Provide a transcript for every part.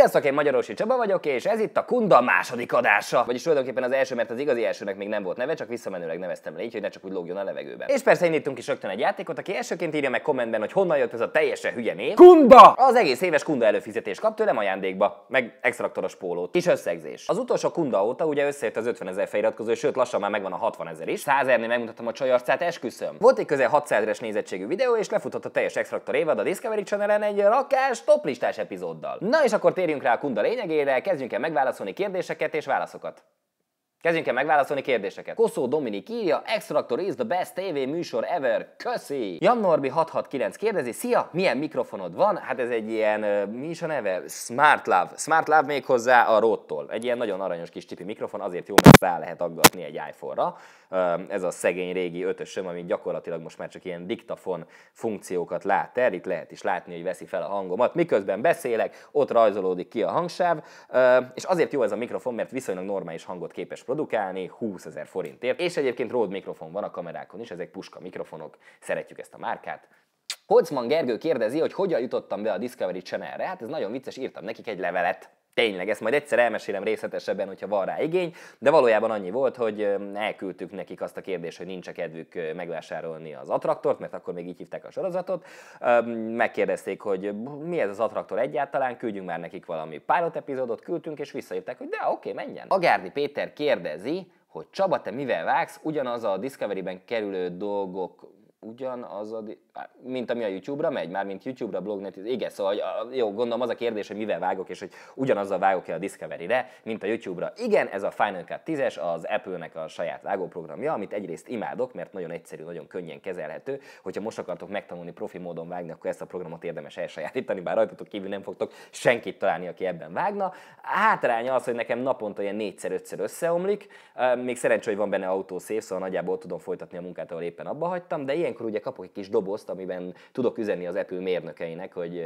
Sziasztok, én Magyarorsi Csaba vagyok, és ez itt a Kunda második adása. Vagyis tulajdonképpen az első, mert az igazi elsőnek még nem volt neve, csak visszamenőleg neveztem le így, hogy ne csak úgy lógjon a levegőben. És persze indítunk is rögtön egy játékot, aki elsőként írja meg kommentben, hogy honnan jött ez a teljesen hülye név. Kunda! Az egész éves Kunda előfizetés kap tőlem ajándékba, meg extraktoros pólót, kis összegzés. Az utolsó Kunda óta ugye összeért az 50 ezer feliratkozó, sőt lassan már megvan a 60 ezer is. 100 ezernél megmutattam a csajarcát, esküszöm. Volt egy közel 600 es nézettségű videó, és lefutott a teljes extraktor évad a Discovery Channel-en egy rakás toplistás epizóddal. Na és akkor térjünk rá a kunda lényegére, kezdjünk el megválaszolni kérdéseket és válaszokat. Kezdjünk el megválaszolni kérdéseket. Koszó Dominik írja, Extractor is the best TV műsor ever, köszi! Jan Norbi 669 kérdezi, szia, milyen mikrofonod van? Hát ez egy ilyen, mi is a neve? Smart Love. Smart Love még hozzá a róttól? Egy ilyen nagyon aranyos kis csipi mikrofon, azért jó, mert rá lehet aggatni egy iPhone-ra. ez a szegény régi ötösöm, ami gyakorlatilag most már csak ilyen diktafon funkciókat lát el. Itt lehet is látni, hogy veszi fel a hangomat. Miközben beszélek, ott rajzolódik ki a hangsáv. és azért jó ez a mikrofon, mert viszonylag normális hangot képes produkálni 20 ezer forintért. És egyébként Rode mikrofon van a kamerákon is, ezek puska mikrofonok, szeretjük ezt a márkát, Holzman Gergő kérdezi, hogy hogyan jutottam be a Discovery Channelre. Hát ez nagyon vicces, írtam nekik egy levelet tényleg, ezt majd egyszer elmesélem részletesebben, hogyha van rá igény, de valójában annyi volt, hogy elküldtük nekik azt a kérdést, hogy nincs -e kedvük megvásárolni az attraktort, mert akkor még így hívták a sorozatot. Megkérdezték, hogy mi ez az attraktor egyáltalán, küldjünk már nekik valami pilot epizódot, küldtünk, és visszajöttek, hogy de oké, okay, menjen. Agárdi Péter kérdezi, hogy Csaba, te mivel vágsz? Ugyanaz a Discovery-ben kerülő dolgok, ugyanaz a... Di- mint ami a YouTube-ra megy, már mint YouTube-ra, blognet, igen, szóval hogy, jó, gondolom az a kérdés, hogy mivel vágok, és hogy ugyanazzal vágok-e a Discovery-re, mint a YouTube-ra. Igen, ez a Final Cut 10-es, az Apple-nek a saját vágóprogramja, amit egyrészt imádok, mert nagyon egyszerű, nagyon könnyen kezelhető. Hogyha most akartok megtanulni profi módon vágni, akkor ezt a programot érdemes elsajátítani, bár rajtatok kívül nem fogtok senkit találni, aki ebben vágna. Hátránya az, hogy nekem naponta ilyen négyszer-ötször összeomlik, még szerencsé, hogy van benne autószép, szóval nagyjából tudom folytatni a munkát, ahol éppen abba hagytam, de ilyenkor ugye kapok egy kis dobozt, poszt, amiben tudok üzenni az Apple mérnökeinek, hogy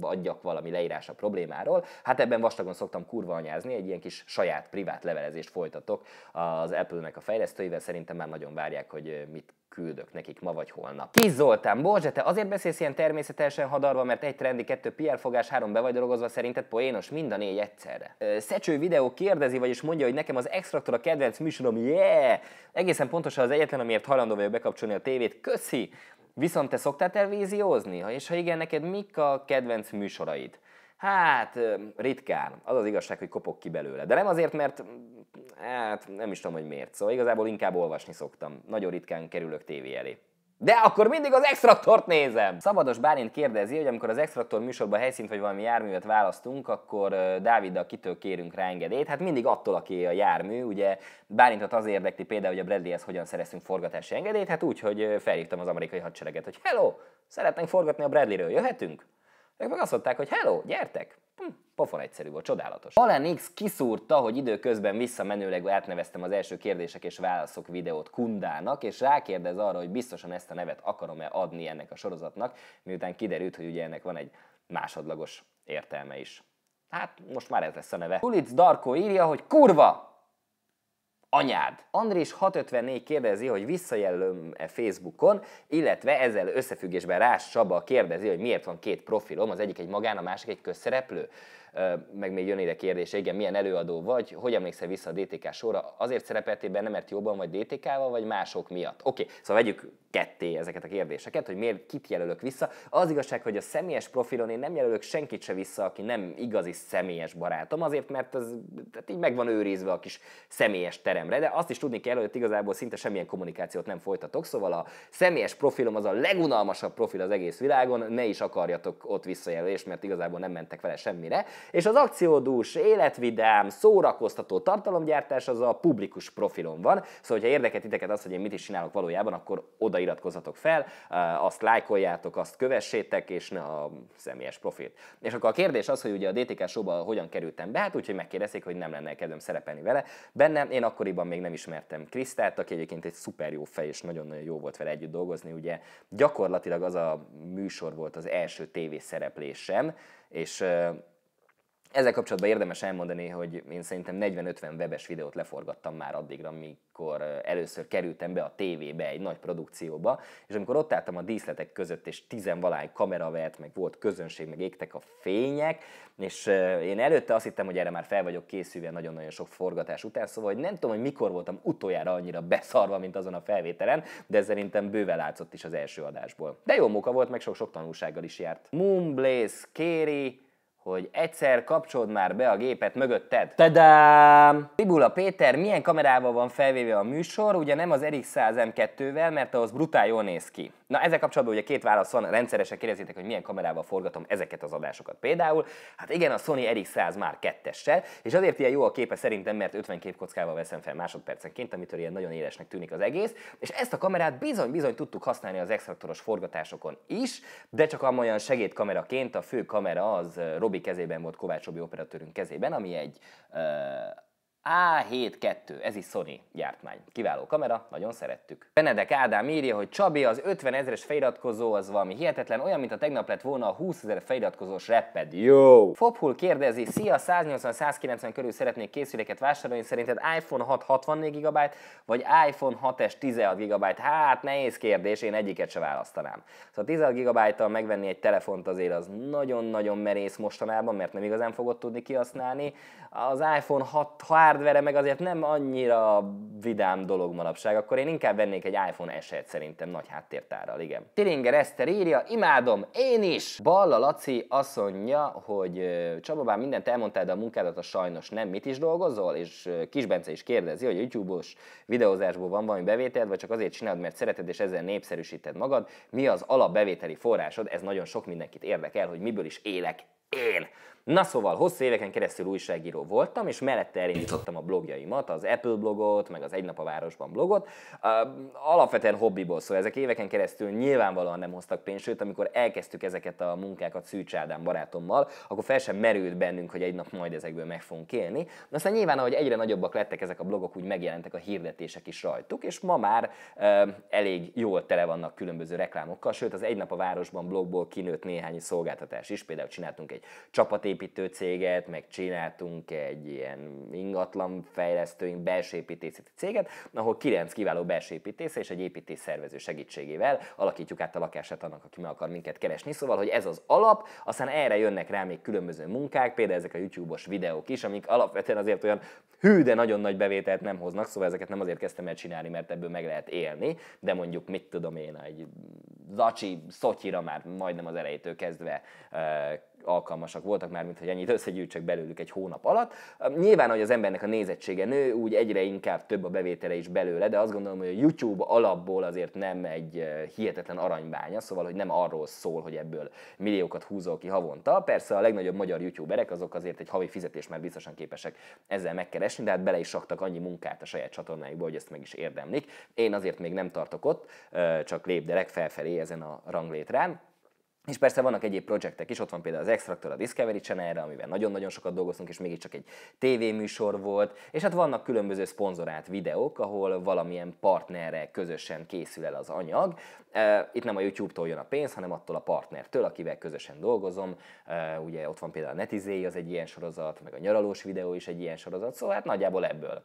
adjak valami leírás a problémáról. Hát ebben vastagon szoktam kurva anyázni, egy ilyen kis saját privát levelezést folytatok az Apple-nek a fejlesztőivel, szerintem már nagyon várják, hogy mit küldök nekik ma vagy holnap. Kis Zoltán, Borzsa, te azért beszélsz ilyen természetesen hadarva, mert egy trendi, kettő PR fogás, három be vagy dolgozva, szerinted poénos mind a négy egyszerre. Szecső videó kérdezi, vagyis mondja, hogy nekem az Extraktor a kedvenc műsorom, yeah! Egészen pontosan az egyetlen, amiért hajlandó vagyok bekapcsolni a tévét, köszi! Viszont te szoktál televíziózni? És ha igen, neked mik a kedvenc műsoraid? Hát, ritkán. Az az igazság, hogy kopok ki belőle. De nem azért, mert hát nem is tudom, hogy miért. Szóval igazából inkább olvasni szoktam. Nagyon ritkán kerülök tévé elé. De akkor mindig az extraktort nézem! Szabados Bálint kérdezi, hogy amikor az extraktor műsorban helyszínt vagy valami járművet választunk, akkor Dáviddal kitől kérünk rá engedélyt? Hát mindig attól, aki a jármű. Ugye Bálintot az érdekli például, hogy a Bradleyhez hogyan szereztünk forgatási engedélyt, hát úgy, hogy felhívtam az amerikai hadsereget, hogy hello, szeretnénk forgatni a Bradleyről, jöhetünk? Ők meg azt mondták, hogy hello, gyertek! Hm, Pofon egyszerű volt, csodálatos. Alan X kiszúrta, hogy időközben visszamenőleg átneveztem az első kérdések és válaszok videót Kundának, és rákérdez arra, hogy biztosan ezt a nevet akarom-e adni ennek a sorozatnak, miután kiderült, hogy ugye ennek van egy másodlagos értelme is. Hát most már ez lesz a neve. Kulitz Darko írja, hogy kurva! anyád. Andrés 654 kérdezi, hogy visszajelölöm-e Facebookon, illetve ezzel összefüggésben Rás Saba kérdezi, hogy miért van két profilom, az egyik egy magán, a másik egy közszereplő meg még jön ide kérdés, igen, milyen előadó vagy, hogy emlékszel vissza a DTK sorra, azért szerepeltél benne, mert jobban vagy DTK-val, vagy mások miatt? Oké, okay, szóval vegyük ketté ezeket a kérdéseket, hogy miért kit jelölök vissza. Az igazság, hogy a személyes profilon én nem jelölök senkit se vissza, aki nem igazi személyes barátom, azért, mert ez tehát így megvan őrizve a kis személyes teremre, de azt is tudni kell, hogy igazából szinte semmilyen kommunikációt nem folytatok, szóval a személyes profilom az a legunalmasabb profil az egész világon, ne is akarjatok ott visszajelölést, mert igazából nem mentek vele semmire és az akciódús, életvidám, szórakoztató tartalomgyártás az a publikus profilon van, szóval ha érdekel titeket az, hogy én mit is csinálok valójában, akkor oda iratkozzatok fel, eh, azt lájkoljátok, azt kövessétek, és ne a személyes profilt. És akkor a kérdés az, hogy ugye a DTK showba hogyan kerültem be, hát úgyhogy megkérdezték, hogy nem lenne kedvem szerepelni vele. Bennem én akkoriban még nem ismertem Krisztát, aki egyébként egy szuper jó fej, és nagyon-nagyon jó volt vele együtt dolgozni. Ugye gyakorlatilag az a műsor volt az első szereplésem és eh, ezzel kapcsolatban érdemes elmondani, hogy én szerintem 40-50 webes videót leforgattam már addigra, amikor először kerültem be a tévébe, egy nagy produkcióba, és amikor ott álltam a díszletek között, és tizenvalány kamera vett, meg volt közönség, meg égtek a fények, és én előtte azt hittem, hogy erre már fel vagyok készülve nagyon-nagyon sok forgatás után, szóval hogy nem tudom, hogy mikor voltam utoljára annyira beszarva, mint azon a felvételen, de ez szerintem bőven látszott is az első adásból. De jó móka volt, meg sok-sok tanulsággal is járt. Moonblaze, Kéri, hogy egyszer kapcsold már be a gépet mögötted. Tadám! Tibula Péter, milyen kamerával van felvéve a műsor? Ugye nem az RX100 M2-vel, mert ahhoz brutál jól néz ki. Na ezzel kapcsolatban ugye két válasz van, rendszeresen kérdezitek, hogy milyen kamerával forgatom ezeket az adásokat például. Hát igen, a Sony RX100 már kettessel, és azért ilyen jó a képe szerintem, mert 50 képkockával veszem fel másodpercenként, amitől ilyen nagyon élesnek tűnik az egész, és ezt a kamerát bizony-bizony tudtuk használni az extraktoros forgatásokon is, de csak amolyan segédkameraként a fő kamera az Robi kezében volt, Kovács Robi operatőrünk kezében, ami egy uh, a 72, ez is Sony gyártmány. Kiváló kamera, nagyon szerettük. Benedek Ádám írja, hogy Csabi az 50 ezeres feliratkozó az valami hihetetlen, olyan, mint a tegnap lett volna a 20 ezer feliratkozós repped. Jó! Fophul kérdezi, szia, 180-190 körül szeretnék készüléket vásárolni, szerinted iPhone 6 64 GB, vagy iPhone 6S 16 GB? Hát nehéz kérdés, én egyiket se választanám. Szóval 16 GB-tal megvenni egy telefont azért az nagyon-nagyon merész mostanában, mert nem igazán fogod tudni kihasználni. Az iPhone 6 hardware meg azért nem annyira vidám dolog manapság, akkor én inkább vennék egy iPhone s szerintem nagy háttértárral, igen. Tiringer Eszter írja, imádom, én is! Balla Laci azt mondja, hogy Csaba, bár mindent elmondtál, de a munkádat a sajnos nem. Mit is dolgozol? És Kisbence is kérdezi, hogy YouTube-os videózásból van valami bevételed, vagy csak azért csinálod, mert szereted és ezzel népszerűsíted magad. Mi az alapbevételi forrásod? Ez nagyon sok mindenkit érdekel, hogy miből is élek én. Na szóval, hosszú éveken keresztül újságíró voltam, és mellette elindítottam a blogjaimat, az Apple blogot, meg az Egy Nap a Városban blogot. Alapvetően hobbiból, szóval ezek éveken keresztül nyilvánvalóan nem hoztak pénzt, sőt, amikor elkezdtük ezeket a munkákat Szűcs Ádám barátommal, akkor fel sem merült bennünk, hogy egy nap majd ezekből meg fogunk élni. Na aztán nyilván, ahogy egyre nagyobbak lettek ezek a blogok, úgy megjelentek a hirdetések is rajtuk, és ma már e, elég jól tele vannak különböző reklámokkal, sőt, az Egy Nap a Városban blogból kinőtt néhány szolgáltatás is, például csináltunk egy csapat céget, meg csináltunk egy ilyen ingatlan fejlesztőink, belső építészeti céget, ahol kilenc kiváló belső építész és egy építész szervező segítségével alakítjuk át a lakását annak, aki meg akar minket keresni. Szóval, hogy ez az alap, aztán erre jönnek rá még különböző munkák, például ezek a YouTube-os videók is, amik alapvetően azért olyan hű, de nagyon nagy bevételt nem hoznak, szóval ezeket nem azért kezdtem el csinálni, mert ebből meg lehet élni, de mondjuk mit tudom én, egy zacsi szotyira már majdnem az elejétől kezdve alkalmasak voltak már, mint hogy ennyit összegyűjtsek belőlük egy hónap alatt. Nyilván, hogy az embernek a nézettsége nő, úgy egyre inkább több a bevétele is belőle, de azt gondolom, hogy a YouTube alapból azért nem egy hihetetlen aranybánya, szóval, hogy nem arról szól, hogy ebből milliókat húzol ki havonta. Persze a legnagyobb magyar youtuberek azok azért egy havi fizetés, már biztosan képesek ezzel megkeresni, de hát bele is saktak annyi munkát a saját csatornáikba, hogy ezt meg is érdemlik. Én azért még nem tartok ott, csak lépdelek felfelé ezen a ranglétrán. És persze vannak egyéb projektek is, ott van például az Extractor a Discovery channel amivel nagyon-nagyon sokat dolgoztunk, és mégiscsak egy tévéműsor volt, és hát vannak különböző szponzorált videók, ahol valamilyen partnerre közösen készül el az anyag. Itt nem a YouTube-tól jön a pénz, hanem attól a partnertől, akivel közösen dolgozom. Ugye ott van például a Netizé, az egy ilyen sorozat, meg a nyaralós videó is egy ilyen sorozat, szóval hát nagyjából ebből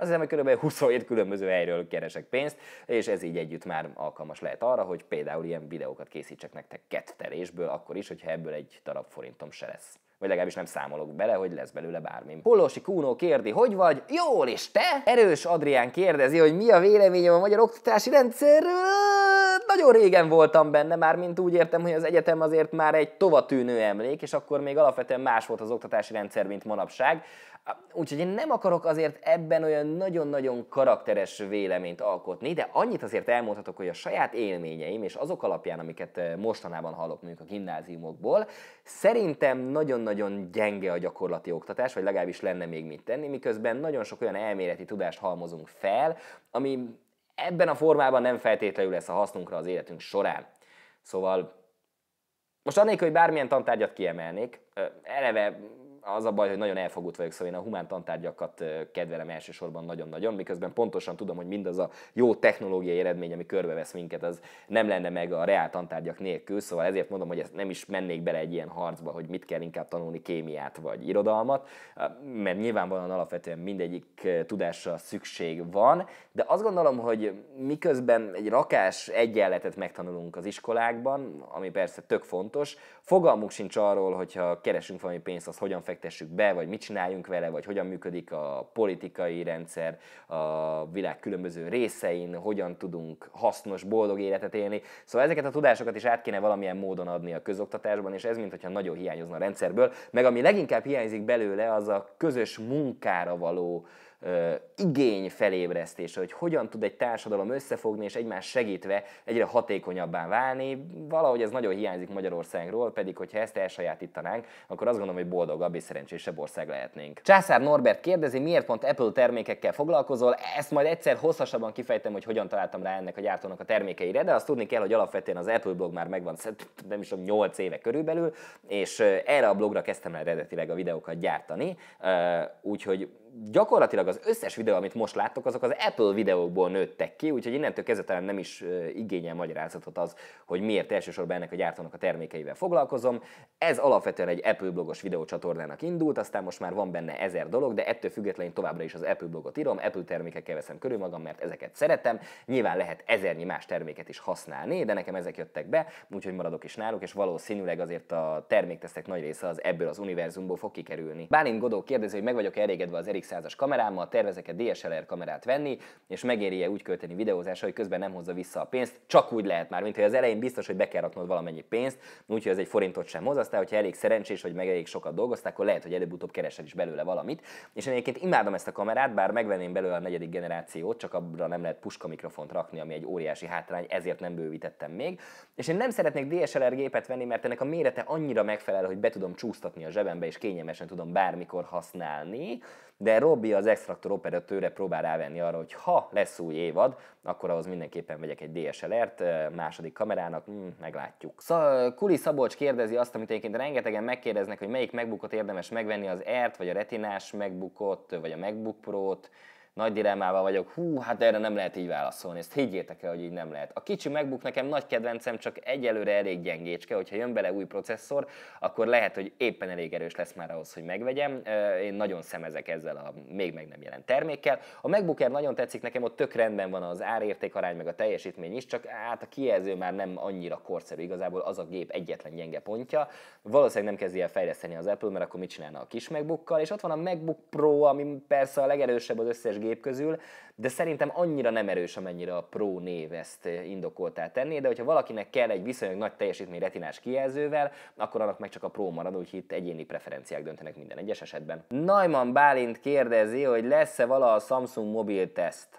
azt hiszem, hogy kb. 27 különböző helyről keresek pénzt, és ez így együtt már alkalmas lehet arra, hogy például ilyen videókat készítsek nektek kettelésből, akkor is, hogyha ebből egy darab forintom se lesz vagy legalábbis nem számolok bele, hogy lesz belőle bármi. Pollósi Kúnó kérdi, hogy vagy? Jól, és te? Erős Adrián kérdezi, hogy mi a véleményem a magyar oktatási rendszerről? nagyon régen voltam benne, már mint úgy értem, hogy az egyetem azért már egy tovatűnő emlék, és akkor még alapvetően más volt az oktatási rendszer, mint manapság. Úgyhogy én nem akarok azért ebben olyan nagyon-nagyon karakteres véleményt alkotni, de annyit azért elmondhatok, hogy a saját élményeim és azok alapján, amiket mostanában hallok mondjuk a gimnáziumokból, szerintem nagyon nagyon-nagyon gyenge a gyakorlati oktatás, vagy legalábbis lenne még mit tenni, miközben nagyon sok olyan elméleti tudást halmozunk fel, ami ebben a formában nem feltétlenül lesz a hasznunkra az életünk során. Szóval most annélkül, hogy bármilyen tantárgyat kiemelnék, eleve az a baj, hogy nagyon elfogult vagyok, szóval én a humán tantárgyakat kedvelem elsősorban nagyon-nagyon, miközben pontosan tudom, hogy mindaz a jó technológiai eredmény, ami körbevesz minket, az nem lenne meg a reál tantárgyak nélkül, szóval ezért mondom, hogy ezt nem is mennék bele egy ilyen harcba, hogy mit kell inkább tanulni kémiát vagy irodalmat, mert nyilvánvalóan alapvetően mindegyik tudásra szükség van, de azt gondolom, hogy miközben egy rakás egyenletet megtanulunk az iskolákban, ami persze tök fontos, fogalmuk sincs arról, hogyha keresünk valami pénzt, az hogyan fektessük be, vagy mit csináljunk vele, vagy hogyan működik a politikai rendszer a világ különböző részein, hogyan tudunk hasznos, boldog életet élni. Szóval ezeket a tudásokat is át kéne valamilyen módon adni a közoktatásban, és ez mintha nagyon hiányozna a rendszerből. Meg ami leginkább hiányzik belőle, az a közös munkára való igény felébresztése, hogy hogyan tud egy társadalom összefogni és egymás segítve egyre hatékonyabbá válni. Valahogy ez nagyon hiányzik Magyarországról, pedig hogyha ezt elsajátítanánk, akkor azt gondolom, hogy boldogabb és szerencsésebb ország lehetnénk. Császár Norbert kérdezi, miért pont Apple termékekkel foglalkozol. Ezt majd egyszer hosszasabban kifejtem, hogy hogyan találtam rá ennek a gyártónak a termékeire, de azt tudni kell, hogy alapvetően az Apple blog már megvan, nem is tudom, 8 éve körülbelül, és erre a blogra kezdtem el eredetileg a videókat gyártani, úgyhogy gyakorlatilag az összes videó, amit most láttok, azok az Apple videókból nőttek ki, úgyhogy innentől kezdve talán nem is igényel magyarázatot az, hogy miért elsősorban ennek a gyártónak a termékeivel foglalkozom. Ez alapvetően egy Apple blogos videócsatornának indult, aztán most már van benne ezer dolog, de ettől függetlenül továbbra is az Apple blogot írom, Apple termékekkel veszem körül magam, mert ezeket szeretem. Nyilván lehet ezernyi más terméket is használni, de nekem ezek jöttek be, úgyhogy maradok is náluk, és valószínűleg azért a terméktesztek nagy része az ebből az univerzumból fog kikerülni. Bálint Godó kérdezi, hogy meg vagyok elégedve az Eric 100 as kamerámmal, tervezek egy DSLR kamerát venni, és megéri-e úgy költeni videózásra, hogy közben nem hozza vissza a pénzt, csak úgy lehet már, mint hogy az elején biztos, hogy be kell raknod valamennyi pénzt, úgyhogy ez egy forintot sem hoz, aztán, hogyha elég szerencsés, vagy meg elég sokat dolgoztál, akkor lehet, hogy előbb-utóbb keresel is belőle valamit. És én egyébként imádom ezt a kamerát, bár megvenném belőle a negyedik generációt, csak abra nem lehet puska mikrofont rakni, ami egy óriási hátrány, ezért nem bővítettem még. És én nem szeretnék DSLR gépet venni, mert ennek a mérete annyira megfelel, hogy be tudom csúsztatni a zsebembe, és kényelmesen tudom bármikor használni, de de Robi az extraktor operatőre próbál rávenni arra, hogy ha lesz új évad, akkor ahhoz mindenképpen vegyek egy DSLR-t második kamerának, hm, meglátjuk. Sz- Kuli Szabolcs kérdezi azt, amit egyébként rengetegen megkérdeznek, hogy melyik megbukot érdemes megvenni, az ERT, vagy a retinás megbukot, vagy a MacBook Pro-t, nagy dilemmával vagyok, hú, hát erre nem lehet így válaszolni, ezt higgyétek el, hogy így nem lehet. A kicsi MacBook nekem nagy kedvencem, csak egyelőre elég gyengécske, hogyha jön bele új processzor, akkor lehet, hogy éppen elég erős lesz már ahhoz, hogy megvegyem. Én nagyon szemezek ezzel a még meg nem jelent termékkel. A MacBook Air nagyon tetszik nekem, ott tök rendben van az árértékarány, meg a teljesítmény is, csak hát a kijelző már nem annyira korszerű, igazából az a gép egyetlen gyenge pontja. Valószínűleg nem kezdi el fejleszteni az Apple, mert akkor mit csinálna a kis megbukkal. és ott van a MacBook Pro, ami persze a legerősebb az összes gép gép közül, de szerintem annyira nem erős, amennyire a Pro név ezt eh, indokoltá tenni, de hogyha valakinek kell egy viszonylag nagy teljesítmény retinás kijelzővel, akkor annak meg csak a Pro marad, úgyhogy itt egyéni preferenciák döntenek minden egyes esetben. Najman Bálint kérdezi, hogy lesz-e vala a Samsung mobil teszt?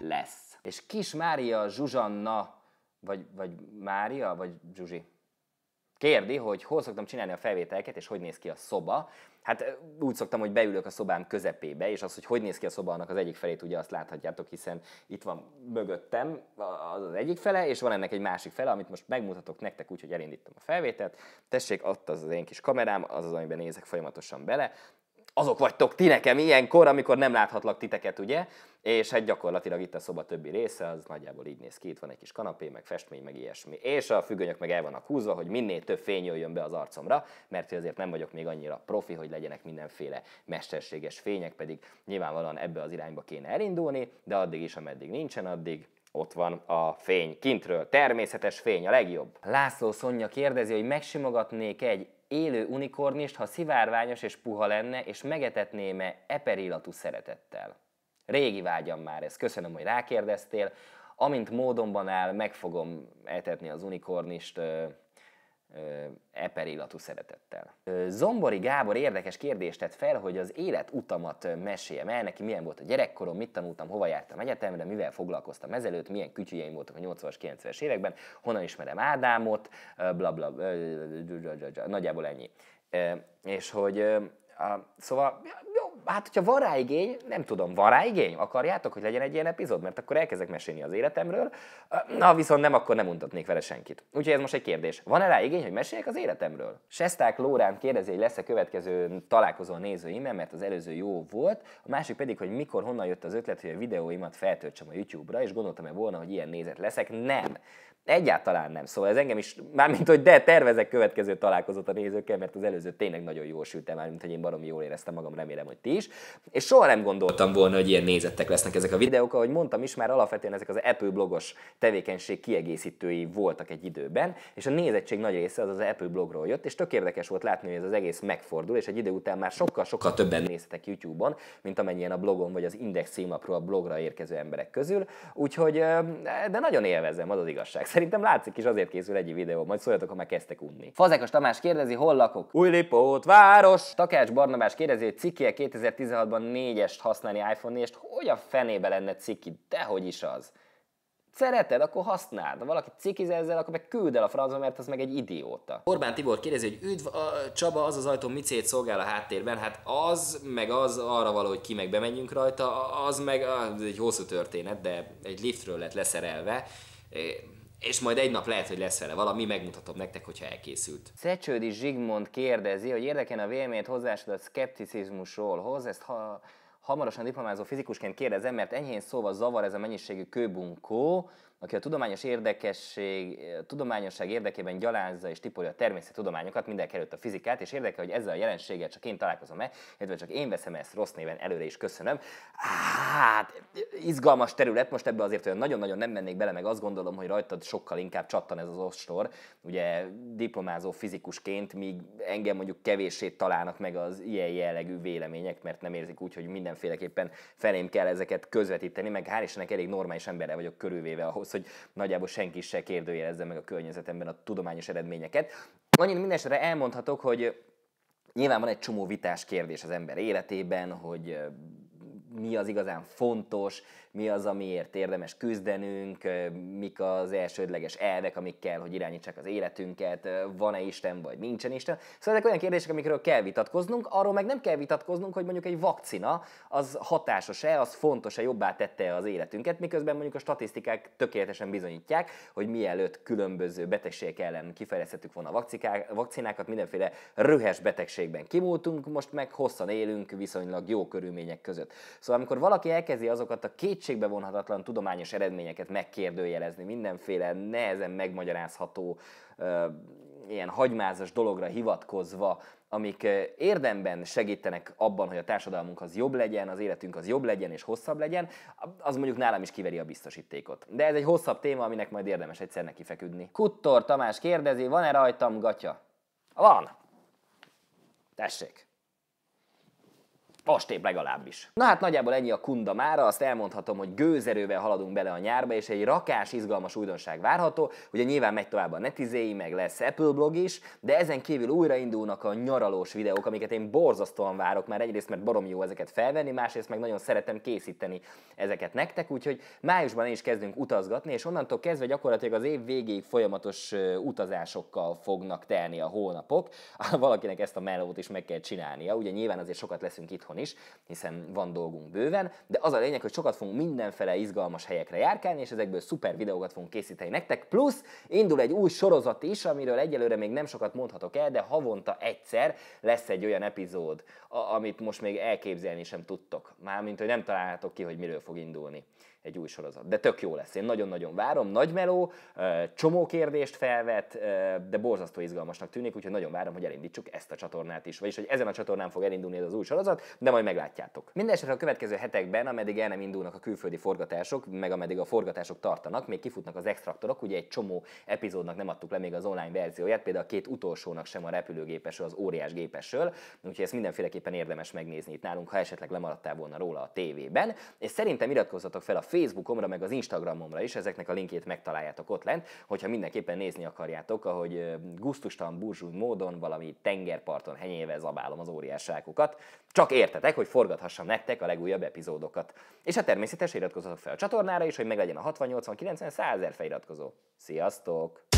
Lesz. És Kis Mária Zsuzsanna, vagy, vagy Mária, vagy Zsuzsi? Kérdi, hogy hol szoktam csinálni a felvételeket, és hogy néz ki a szoba. Hát úgy szoktam, hogy beülök a szobám közepébe, és az, hogy hogy néz ki a szoba, annak az egyik felét ugye azt láthatjátok, hiszen itt van mögöttem az az egyik fele, és van ennek egy másik fele, amit most megmutatok nektek, úgyhogy elindítom a felvételt. Tessék, ott az az én kis kamerám, az az, amiben nézek folyamatosan bele, azok vagytok ti nekem ilyenkor, amikor nem láthatlak titeket, ugye? És hát gyakorlatilag itt a szoba többi része, az nagyjából így néz ki, itt van egy kis kanapé, meg festmény, meg ilyesmi. És a függönyök meg el vannak húzva, hogy minél több fény jöjjön be az arcomra, mert azért nem vagyok még annyira profi, hogy legyenek mindenféle mesterséges fények, pedig nyilvánvalóan ebbe az irányba kéne elindulni, de addig is, ameddig nincsen, addig ott van a fény kintről. Természetes fény, a legjobb. László Szonya kérdezi, hogy megsimogatnék egy élő unikornist, ha szivárványos és puha lenne, és megetetném-e eperillatú szeretettel? Régi vágyam már ez, köszönöm, hogy rákérdeztél. Amint módomban áll, meg fogom etetni az unikornist, eperillatú szeretettel. Zombori Gábor érdekes kérdést tett fel, hogy az életutamat meséljem el neki, milyen volt a gyerekkorom, mit tanultam, hova jártam egyetemre, mivel foglalkoztam ezelőtt, milyen kütyüjeim voltak a 80-as, 90-es években, honnan ismerem Ádámot, bla bla, bla, bla, bla nagyjából ennyi. És hogy a, szóval hát, hogyha van rá igény, nem tudom, van rá igény? Akarjátok, hogy legyen egy ilyen epizód? Mert akkor elkezdek mesélni az életemről. Na, viszont nem, akkor nem untatnék vele senkit. Úgyhogy ez most egy kérdés. Van-e rá igény, hogy meséljek az életemről? Sesták Lórán kérdezi, hogy lesz-e következő találkozó a nézőimmel, mert az előző jó volt. A másik pedig, hogy mikor, honnan jött az ötlet, hogy a videóimat feltöltsem a YouTube-ra, és gondoltam-e volna, hogy ilyen nézet leszek? Nem. Egyáltalán nem. Szóval ez engem is, mármint hogy de, tervezek következő találkozót a nézőkkel, mert az előző tényleg nagyon jól sült el, mint hogy én baromi jól éreztem magam, remélem, hogy ti is. És soha nem gondoltam volna, hogy ilyen nézettek lesznek ezek a videók, ahogy mondtam is, már alapvetően ezek az Apple blogos tevékenység kiegészítői voltak egy időben, és a nézettség nagy része az az Apple blogról jött, és tök érdekes volt látni, hogy ez az egész megfordul, és egy idő után már sokkal-sokkal többen néztek YouTube-on, mint amennyien a blogon vagy az Index címlapról a blogra érkező emberek közül. Úgyhogy, de nagyon élvezem, az az igazság. Szerintem látszik is, azért készül egy videó. Majd szóljatok, ha már kezdtek unni. Fazekas Tamás kérdezi, hol lakok? Lipót, város! Takács Barnabás kérdezi, hogy cikkje 2016-ban 4-est használni iPhone 4-est. Hogy a fenébe lenne ciki? Dehogy is az szereted, akkor használd. Ha valaki cikiz ezzel, akkor meg küld el a francba, mert az meg egy idióta. Orbán Tibor kérdezi, hogy üdv, a Csaba, az az ajtó micét szolgál a háttérben, hát az, meg az arra való, hogy ki meg bemegyünk rajta, az meg az egy hosszú történet, de egy liftről lett leszerelve és majd egy nap lehet, hogy lesz vele valami, megmutatom nektek, hogyha elkészült. Szecsődi Zsigmond kérdezi, hogy érdekel a véleményt hozzásod a szkepticizmusról. ezt ha hamarosan diplomázó fizikusként kérdezem, mert enyhén szóval zavar ez a mennyiségű kőbunkó, aki a tudományos érdekesség, tudományosság érdekében gyalázza és tipolja a természettudományokat, mindenek előtt a fizikát, és érdekel, hogy ezzel a jelenséggel csak én találkozom-e, illetve csak én veszem ezt rossz néven előre is köszönöm. Hát, izgalmas terület, most ebbe azért olyan nagyon-nagyon nem mennék bele, meg azt gondolom, hogy rajtad sokkal inkább csattan ez az ostor, ugye diplomázó fizikusként, míg engem mondjuk kevéssé találnak meg az ilyen jellegű vélemények, mert nem érzik úgy, hogy mindenféleképpen felém kell ezeket közvetíteni, meg hál' elég normális emberre vagyok körülvéve ahhoz, ahhoz, hogy nagyjából senki se kérdőjelezze meg a környezetemben a tudományos eredményeket. Annyit mindenesetre elmondhatok, hogy nyilván van egy csomó vitás kérdés az ember életében, hogy mi az igazán fontos, mi az, amiért érdemes küzdenünk, mik az elsődleges elvek, amikkel, hogy irányítsák az életünket, van-e Isten vagy nincsen Isten. Szóval ezek olyan kérdések, amikről kell vitatkoznunk, arról meg nem kell vitatkoznunk, hogy mondjuk egy vakcina az hatásos-e, az fontos-e, jobbá tette az életünket, miközben mondjuk a statisztikák tökéletesen bizonyítják, hogy mielőtt különböző betegségek ellen kifejlesztettük volna a vakcinákat, mindenféle röhes betegségben kimúltunk, most meg hosszan élünk viszonylag jó körülmények között. Szóval amikor valaki elkezdi azokat a két kétségbevonhatatlan tudományos eredményeket megkérdőjelezni, mindenféle nehezen megmagyarázható ilyen hagymázas dologra hivatkozva, amik érdemben segítenek abban, hogy a társadalmunk az jobb legyen, az életünk az jobb legyen és hosszabb legyen, az mondjuk nálam is kiveri a biztosítékot. De ez egy hosszabb téma, aminek majd érdemes egyszer neki feküdni. Kuttor Tamás kérdezi, van-e rajtam gatya? Van! Tessék! Vastébb legalábbis. Na hát nagyjából ennyi a kunda mára, azt elmondhatom, hogy gőzerővel haladunk bele a nyárba, és egy rakás, izgalmas újdonság várható. Ugye nyilván megy tovább a netizéi, meg lesz Apple blog is, de ezen kívül újraindulnak a nyaralós videók, amiket én borzasztóan várok már egyrészt, mert barom jó ezeket felvenni, másrészt meg nagyon szeretem készíteni ezeket nektek, úgyhogy májusban is kezdünk utazgatni, és onnantól kezdve gyakorlatilag az év végéig folyamatos utazásokkal fognak telni a hónapok. Valakinek ezt a melót is meg kell csinálnia, ugye nyilván azért sokat leszünk itthon otthon is, hiszen van dolgunk bőven, de az a lényeg, hogy sokat fogunk mindenfele izgalmas helyekre járkálni, és ezekből szuper videókat fogunk készíteni nektek, plusz indul egy új sorozat is, amiről egyelőre még nem sokat mondhatok el, de havonta egyszer lesz egy olyan epizód, amit most még elképzelni sem tudtok, mármint, hogy nem találhatok ki, hogy miről fog indulni egy új sorozat. De tök jó lesz, én nagyon-nagyon várom, nagy meló, csomó kérdést felvet, de borzasztó izgalmasnak tűnik, úgyhogy nagyon várom, hogy elindítsuk ezt a csatornát is, vagyis hogy ezen a csatornán fog elindulni ez az új sorozat, de majd meglátjátok. Mindenesetre a következő hetekben, ameddig el nem indulnak a külföldi forgatások, meg ameddig a forgatások tartanak, még kifutnak az extraktorok, ugye egy csomó epizódnak nem adtuk le még az online verzióját, például a két utolsónak sem a repülőgépesről, az óriás gépesről, úgyhogy ezt mindenféleképpen érdemes megnézni itt nálunk, ha esetleg lemaradtál volna róla a tévében. És szerintem iratkozzatok fel a Facebookomra, meg az Instagramomra is, ezeknek a linkjét megtaláljátok ott lent, hogyha mindenképpen nézni akarjátok, ahogy guztustalan burzsúj módon valami tengerparton henyével zabálom az óriásságokat. Csak értetek, hogy forgathassam nektek a legújabb epizódokat. És hát természetesen iratkozzatok fel a csatornára is, hogy meglegyen a 60, 80, 90, 100 ezer feliratkozó. Sziasztok!